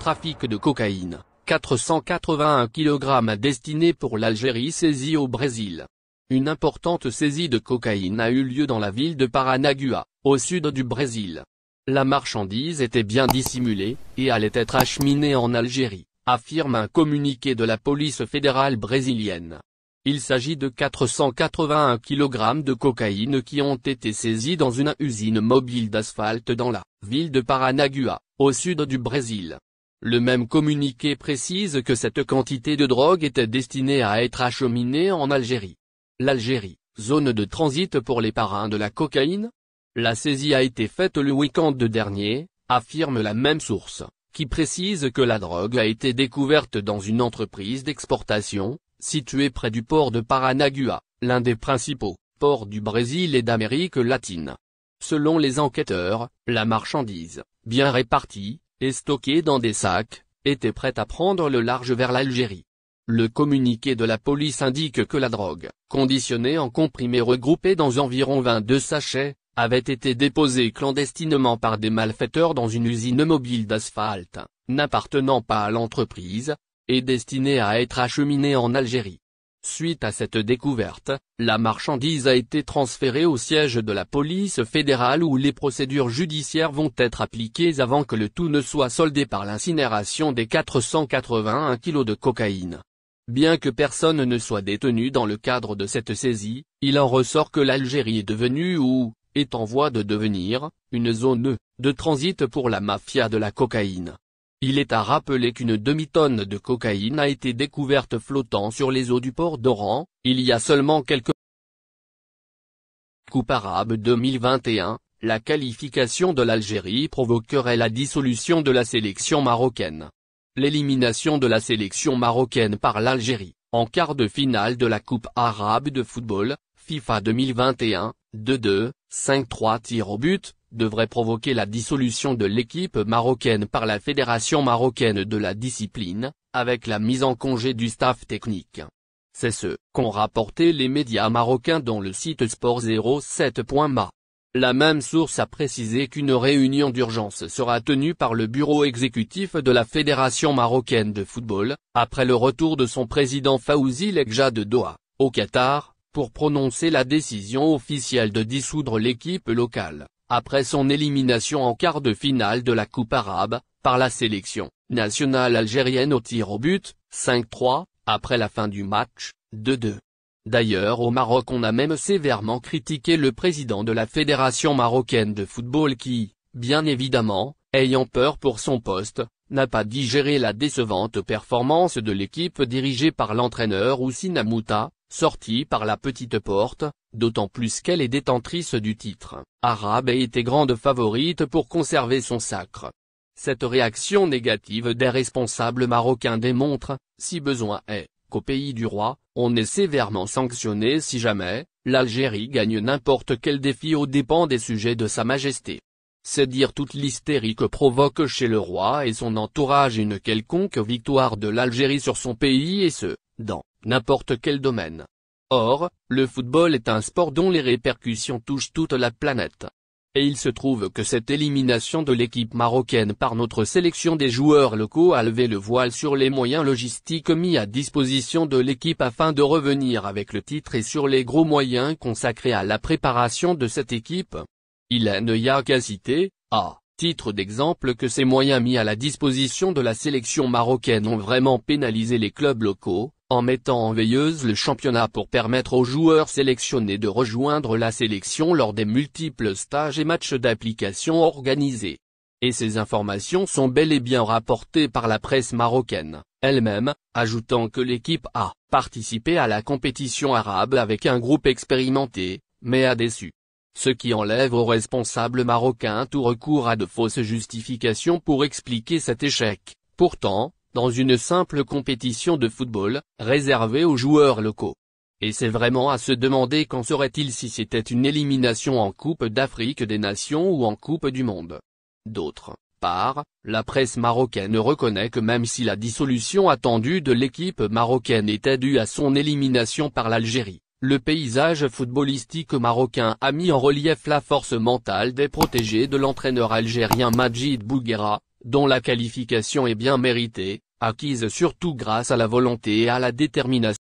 Trafic de cocaïne, 481 kg destinés pour l'Algérie saisie au Brésil. Une importante saisie de cocaïne a eu lieu dans la ville de Paranagua, au sud du Brésil. La marchandise était bien dissimulée, et allait être acheminée en Algérie, affirme un communiqué de la police fédérale brésilienne. Il s'agit de 481 kg de cocaïne qui ont été saisis dans une usine mobile d'asphalte dans la ville de Paranagua, au sud du Brésil. Le même communiqué précise que cette quantité de drogue était destinée à être acheminée en Algérie. L'Algérie, zone de transit pour les parrains de la cocaïne La saisie a été faite le week-end de dernier, affirme la même source, qui précise que la drogue a été découverte dans une entreprise d'exportation, située près du port de Paranagua, l'un des principaux ports du Brésil et d'Amérique latine. Selon les enquêteurs, la marchandise, bien répartie, et stockées dans des sacs, était prêt à prendre le large vers l'Algérie. Le communiqué de la police indique que la drogue, conditionnée en comprimés regroupés dans environ 22 sachets, avait été déposée clandestinement par des malfaiteurs dans une usine mobile d'asphalte, n'appartenant pas à l'entreprise, et destinée à être acheminée en Algérie. Suite à cette découverte, la marchandise a été transférée au siège de la police fédérale où les procédures judiciaires vont être appliquées avant que le tout ne soit soldé par l'incinération des 481 kg de cocaïne. Bien que personne ne soit détenu dans le cadre de cette saisie, il en ressort que l'Algérie est devenue ou, est en voie de devenir, une zone de transit pour la mafia de la cocaïne. Il est à rappeler qu'une demi-tonne de cocaïne a été découverte flottant sur les eaux du port d'Oran, il y a seulement quelques Coupe arabe 2021, la qualification de l'Algérie provoquerait la dissolution de la sélection marocaine. L'élimination de la sélection marocaine par l'Algérie, en quart de finale de la Coupe arabe de football, FIFA 2021, 2-2, 5-3 tirs au but, devrait provoquer la dissolution de l'équipe marocaine par la Fédération marocaine de la discipline, avec la mise en congé du staff technique. C'est ce qu'ont rapporté les médias marocains dont le site sport07.ma. La même source a précisé qu'une réunion d'urgence sera tenue par le bureau exécutif de la Fédération marocaine de football, après le retour de son président Faouzi Lekja de Doha, au Qatar, pour prononcer la décision officielle de dissoudre l'équipe locale après son élimination en quart de finale de la Coupe arabe, par la sélection nationale algérienne au tir au but, 5-3, après la fin du match, 2-2. D'ailleurs au Maroc on a même sévèrement critiqué le président de la Fédération marocaine de football qui, bien évidemment, ayant peur pour son poste, n'a pas digéré la décevante performance de l'équipe dirigée par l'entraîneur Oussina Mouta, sorti par la petite porte, d'autant plus qu'elle est détentrice du titre. Arabe et était grande favorite pour conserver son sacre. Cette réaction négative des responsables marocains démontre, si besoin est, qu'au pays du roi, on est sévèrement sanctionné si jamais, l'Algérie gagne n'importe quel défi au dépens des sujets de Sa Majesté. C'est dire toute l'hystérie que provoque chez le roi et son entourage une quelconque victoire de l'Algérie sur son pays et ce, dans n'importe quel domaine. Or, le football est un sport dont les répercussions touchent toute la planète. Et il se trouve que cette élimination de l'équipe marocaine par notre sélection des joueurs locaux a levé le voile sur les moyens logistiques mis à disposition de l'équipe afin de revenir avec le titre et sur les gros moyens consacrés à la préparation de cette équipe. Il n'y a qu'à citer, à titre d'exemple que ces moyens mis à la disposition de la sélection marocaine ont vraiment pénalisé les clubs locaux, en mettant en veilleuse le championnat pour permettre aux joueurs sélectionnés de rejoindre la sélection lors des multiples stages et matchs d'application organisés. Et ces informations sont bel et bien rapportées par la presse marocaine, elle-même, ajoutant que l'équipe a participé à la compétition arabe avec un groupe expérimenté, mais a déçu ce qui enlève aux responsables marocains tout recours à de fausses justifications pour expliquer cet échec. Pourtant, dans une simple compétition de football, réservée aux joueurs locaux. Et c'est vraiment à se demander qu'en serait-il si c'était une élimination en Coupe d'Afrique des Nations ou en Coupe du Monde. D'autre part, la presse marocaine reconnaît que même si la dissolution attendue de l'équipe marocaine était due à son élimination par l'Algérie, le paysage footballistique marocain a mis en relief la force mentale des protégés de l'entraîneur algérien Majid Bouguera, dont la qualification est bien méritée, acquise surtout grâce à la volonté et à la détermination.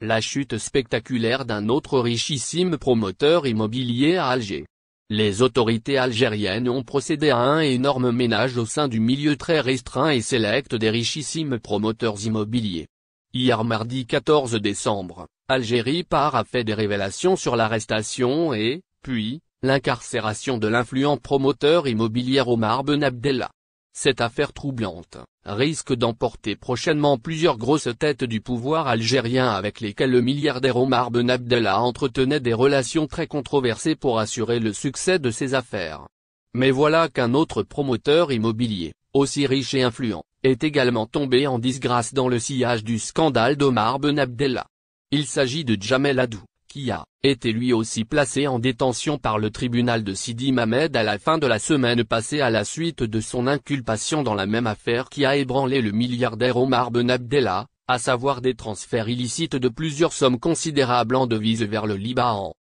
La chute spectaculaire d'un autre richissime promoteur immobilier à Alger. Les autorités algériennes ont procédé à un énorme ménage au sein du milieu très restreint et sélect des richissimes promoteurs immobiliers. Hier mardi 14 décembre, Algérie par a fait des révélations sur l'arrestation et, puis, l'incarcération de l'influent promoteur immobilier Omar Ben Abdella. Cette affaire troublante, risque d'emporter prochainement plusieurs grosses têtes du pouvoir algérien avec lesquelles le milliardaire Omar Ben Abdella entretenait des relations très controversées pour assurer le succès de ses affaires. Mais voilà qu'un autre promoteur immobilier, aussi riche et influent, est également tombé en disgrâce dans le sillage du scandale d'Omar Ben Abdella. Il s'agit de Jamel Adou, qui a été lui aussi placé en détention par le tribunal de Sidi Mamed à la fin de la semaine passée à la suite de son inculpation dans la même affaire qui a ébranlé le milliardaire Omar Ben Abdella, à savoir des transferts illicites de plusieurs sommes considérables en devises vers le Liban.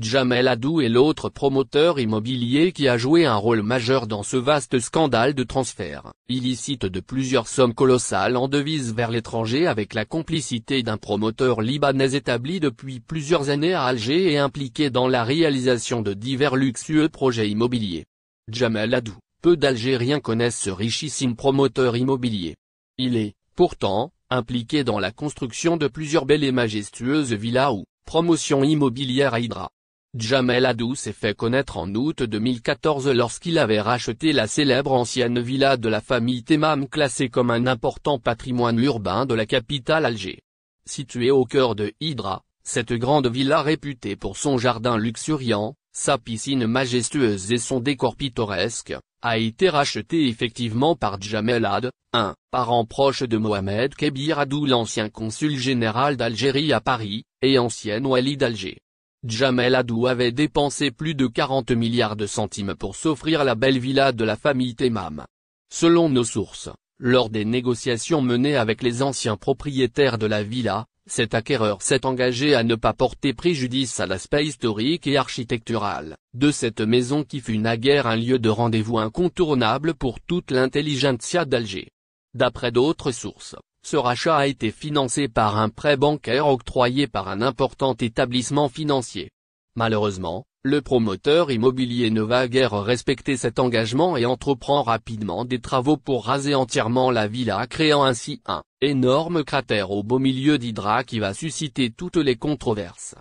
Jamel Adou est l'autre promoteur immobilier qui a joué un rôle majeur dans ce vaste scandale de transfert illicite de plusieurs sommes colossales en devises vers l'étranger avec la complicité d'un promoteur libanais établi depuis plusieurs années à Alger et impliqué dans la réalisation de divers luxueux projets immobiliers. Jamel Adou, peu d'Algériens connaissent ce richissime promoteur immobilier. Il est, pourtant, impliqué dans la construction de plusieurs belles et majestueuses villas ou promotions immobilières à Hydra. Djamel Adou s'est fait connaître en août 2014 lorsqu'il avait racheté la célèbre ancienne villa de la famille Temam classée comme un important patrimoine urbain de la capitale Alger. Située au cœur de Hydra, cette grande villa réputée pour son jardin luxuriant, sa piscine majestueuse et son décor pittoresque, a été rachetée effectivement par Djamel Ad, un parent proche de Mohamed Kebir Adou l'ancien consul général d'Algérie à Paris, et ancien Wali d'Alger. Jamel Adou avait dépensé plus de 40 milliards de centimes pour s'offrir la belle villa de la famille Temam. Selon nos sources, lors des négociations menées avec les anciens propriétaires de la villa, cet acquéreur s'est engagé à ne pas porter préjudice à l'aspect historique et architectural, de cette maison qui fut naguère un lieu de rendez-vous incontournable pour toute l'intelligentsia d'Alger. D'après d'autres sources, ce rachat a été financé par un prêt bancaire octroyé par un important établissement financier. Malheureusement, le promoteur immobilier ne va guère respecter cet engagement et entreprend rapidement des travaux pour raser entièrement la villa créant ainsi un énorme cratère au beau milieu d'Hydra qui va susciter toutes les controverses.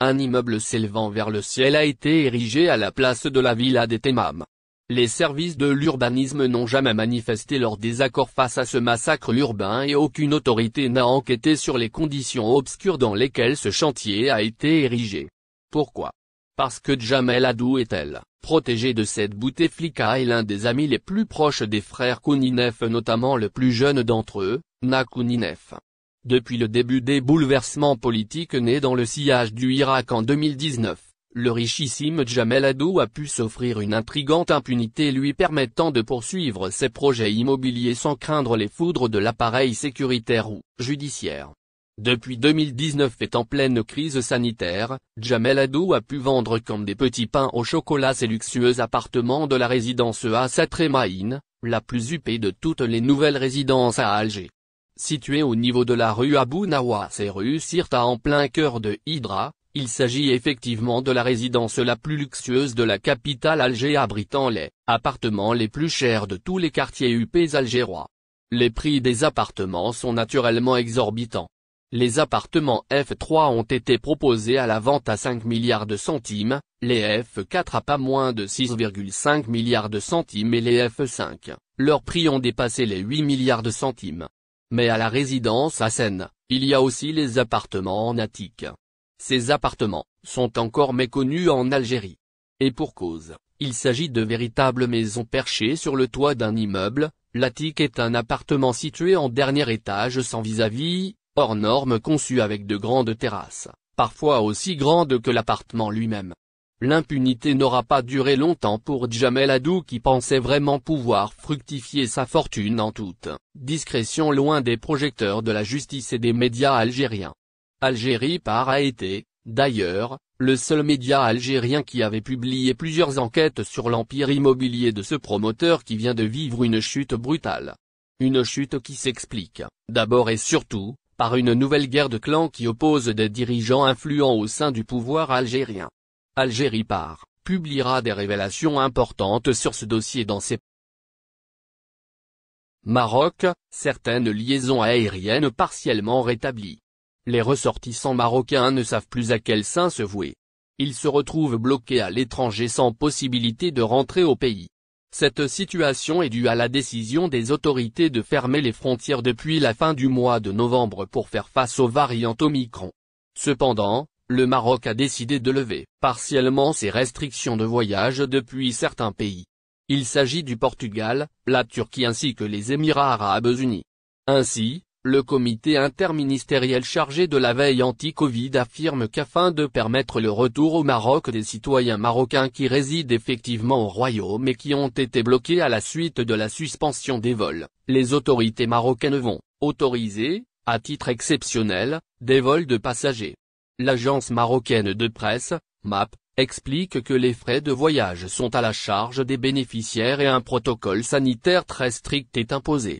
Un immeuble s'élevant vers le ciel a été érigé à la place de la villa des les services de l'urbanisme n'ont jamais manifesté leur désaccord face à ce massacre urbain et aucune autorité n'a enquêté sur les conditions obscures dans lesquelles ce chantier a été érigé. Pourquoi Parce que Jamel Adou est elle, protégée de cette Bouteflika et l'un des amis les plus proches des frères Kouninef notamment le plus jeune d'entre eux, Na Depuis le début des bouleversements politiques nés dans le sillage du Irak en 2019, le richissime Jamel Adou a pu s'offrir une intrigante impunité lui permettant de poursuivre ses projets immobiliers sans craindre les foudres de l'appareil sécuritaire ou judiciaire. Depuis 2019 et en pleine crise sanitaire, Jamel Adou a pu vendre comme des petits pains au chocolat ses luxueux appartements de la résidence à Satrémaïn, la plus huppée de toutes les nouvelles résidences à Alger. Située au niveau de la rue Abou Nawas et rue Sirta en plein cœur de Hydra, il s'agit effectivement de la résidence la plus luxueuse de la capitale Alger abritant les appartements les plus chers de tous les quartiers UPS algérois. Les prix des appartements sont naturellement exorbitants. Les appartements F3 ont été proposés à la vente à 5 milliards de centimes, les F4 à pas moins de 6,5 milliards de centimes et les F5, leurs prix ont dépassé les 8 milliards de centimes. Mais à la résidence à Seine, il y a aussi les appartements en attique. Ces appartements sont encore méconnus en Algérie. Et pour cause, il s'agit de véritables maisons perchées sur le toit d'un immeuble, l'attique est un appartement situé en dernier étage sans vis-à-vis, hors norme conçu avec de grandes terrasses, parfois aussi grandes que l'appartement lui-même. L'impunité n'aura pas duré longtemps pour Djamel Adou qui pensait vraiment pouvoir fructifier sa fortune en toute discrétion loin des projecteurs de la justice et des médias algériens. Algérie Par a été, d'ailleurs, le seul média algérien qui avait publié plusieurs enquêtes sur l'empire immobilier de ce promoteur qui vient de vivre une chute brutale. Une chute qui s'explique, d'abord et surtout, par une nouvelle guerre de clans qui oppose des dirigeants influents au sein du pouvoir algérien. Algérie Par publiera des révélations importantes sur ce dossier dans ses Maroc, certaines liaisons aériennes partiellement rétablies les ressortissants marocains ne savent plus à quel sein se vouer. Ils se retrouvent bloqués à l'étranger sans possibilité de rentrer au pays. Cette situation est due à la décision des autorités de fermer les frontières depuis la fin du mois de novembre pour faire face aux variantes Omicron. Cependant, le Maroc a décidé de lever partiellement ses restrictions de voyage depuis certains pays. Il s'agit du Portugal, la Turquie ainsi que les Émirats arabes unis. Ainsi, le comité interministériel chargé de la veille anti-Covid affirme qu'afin de permettre le retour au Maroc des citoyens marocains qui résident effectivement au royaume et qui ont été bloqués à la suite de la suspension des vols, les autorités marocaines vont autoriser, à titre exceptionnel, des vols de passagers. L'agence marocaine de presse, MAP, explique que les frais de voyage sont à la charge des bénéficiaires et un protocole sanitaire très strict est imposé.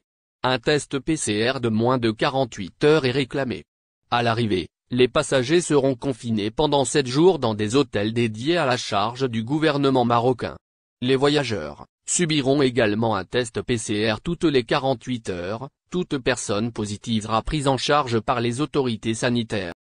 Un test PCR de moins de 48 heures est réclamé. À l'arrivée, les passagers seront confinés pendant 7 jours dans des hôtels dédiés à la charge du gouvernement marocain. Les voyageurs subiront également un test PCR toutes les 48 heures, toute personne positive sera prise en charge par les autorités sanitaires.